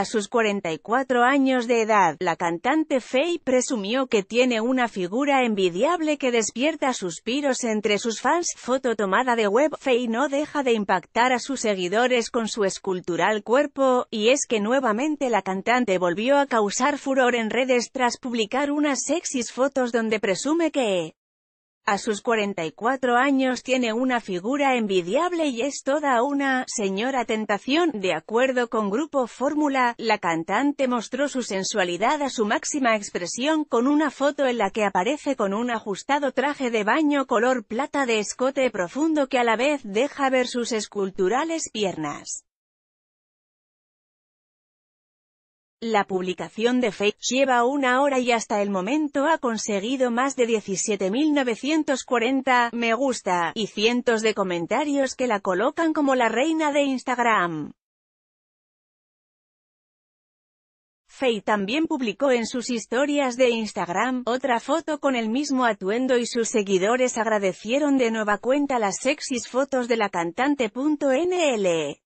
A sus 44 años de edad, la cantante Faye presumió que tiene una figura envidiable que despierta suspiros entre sus fans. Foto tomada de web. Faye no deja de impactar a sus seguidores con su escultural cuerpo, y es que nuevamente la cantante volvió a causar furor en redes tras publicar unas sexys fotos donde presume que a sus 44 años tiene una figura envidiable y es toda una «señora tentación». De acuerdo con Grupo Fórmula, la cantante mostró su sensualidad a su máxima expresión con una foto en la que aparece con un ajustado traje de baño color plata de escote profundo que a la vez deja ver sus esculturales piernas. La publicación de Fake lleva una hora y hasta el momento ha conseguido más de 17.940 me gusta, y cientos de comentarios que la colocan como la reina de Instagram. Fey también publicó en sus historias de Instagram, otra foto con el mismo atuendo y sus seguidores agradecieron de nueva cuenta las sexys fotos de la cantante.nl.